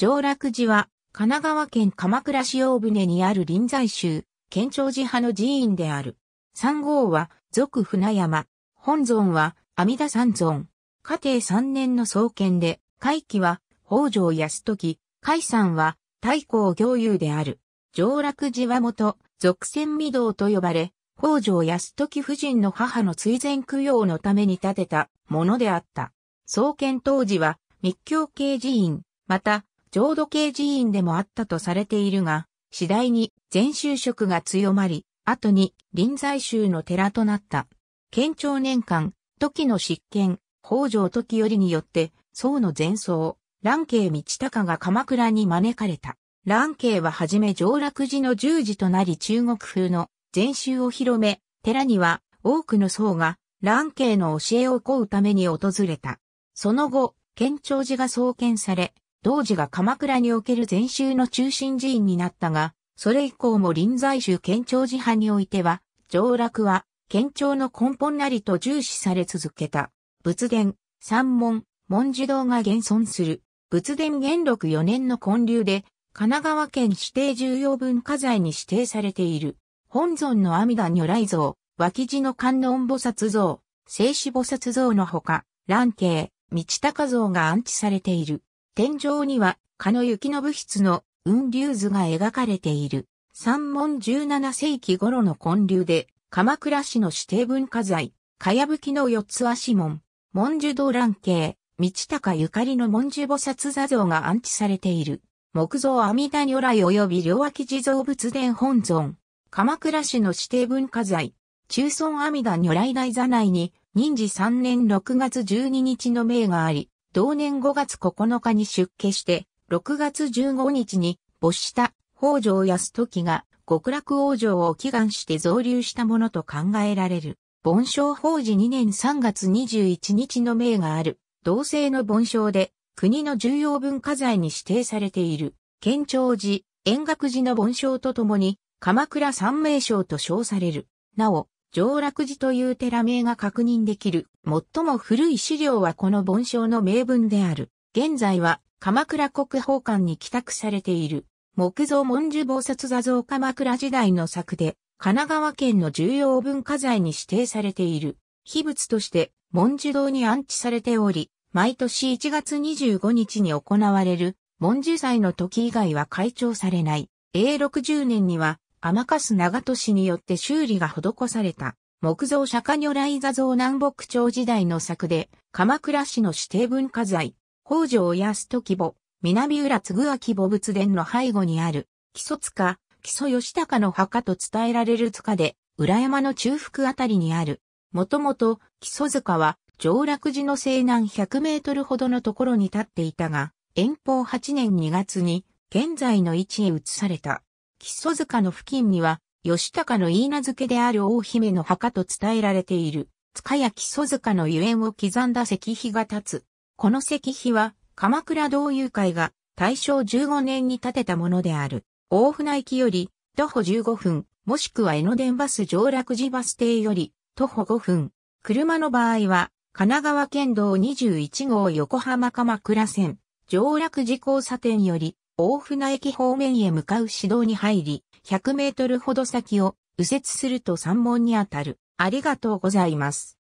上洛寺は、神奈川県鎌倉市大船にある臨済宗、県庁寺派の寺院である。三号は、俗船山。本尊は、阿弥陀三尊。家庭三年の創建で、会期は、北条康時、海山は、太閤行友である。上洛寺は元、俗船御堂と呼ばれ、北条康時夫人の母の追善供養のために建てたものであった。創建当時は、密教系寺院、また、浄土系寺院でもあったとされているが、次第に禅宗色が強まり、後に臨済宗の寺となった。県庁年間、時の執権、北条時頼りによって、宋の前僧、蘭慶道隆が鎌倉に招かれた。蘭慶ははじめ上洛寺の十字となり中国風の禅宗を広め、寺には多くの僧が蘭慶の教えを請うために訪れた。その後、県庁寺が創建され、同時が鎌倉における禅宗の中心寺院になったが、それ以降も臨済宗県庁寺派においては、上落は、県庁の根本なりと重視され続けた。仏殿、三門、文字堂が現存する。仏殿元禄4年の建立で、神奈川県指定重要文化財に指定されている。本尊の阿弥陀如来像、脇地の観音菩薩像、静止菩薩像のほか、蘭慶、道高像が安置されている。天井には、かの雪の物質の雲竜図が描かれている。三門17世紀頃の建立で、鎌倉市の指定文化財、かやぶきの四つ足門、文殊堂蘭慶、道高ゆかりの文殊菩薩座像が安置されている。木造阿弥陀如来及び両脇地蔵仏殿本尊。鎌倉市の指定文化財、中尊阿弥陀如来大座内に、任時3年6月12日の命があり、同年5月9日に出家して、6月15日に没した北条康時が極楽王城を祈願して造流したものと考えられる。盆章法事2年3月21日の命がある、同姓の盆章で、国の重要文化財に指定されている、県庁寺、円覚寺の盆章とともに、鎌倉三名章と称される。なお、上落寺という寺名が確認できる。最も古い資料はこの盆章の名文である。現在は鎌倉国宝館に帰宅されている。木造文殊菩薩座像鎌倉時代の作で、神奈川県の重要文化財に指定されている。秘仏として文殊堂に安置されており、毎年1月25日に行われる文殊祭の時以外は開帳されない。A60 年には甘春長門によって修理が施された、木造釈迦如来画像南北朝時代の作で、鎌倉市の指定文化財、北条安時母、南浦嗣明母仏殿の背後にある、木曽塚、木曽義高の墓と伝えられる塚で、裏山の中腹あたりにある。もともと、木曽塚は、上洛寺の西南100メートルほどのところに立っていたが、遠方8年2月に、現在の位置へ移された。木曽塚の付近には、吉高の言い名付けである大姫の墓と伝えられている、塚や木曽塚のゆえんを刻んだ石碑が立つ。この石碑は、鎌倉同友会が大正15年に建てたものである。大船駅より徒歩15分、もしくは江ノ電バス上落寺バス停より徒歩5分。車の場合は、神奈川県道21号横浜鎌倉線、上落寺交差点より大船駅方面へ向かう市道に入り、100メートルほど先を右折すると山門にあたる。ありがとうございます。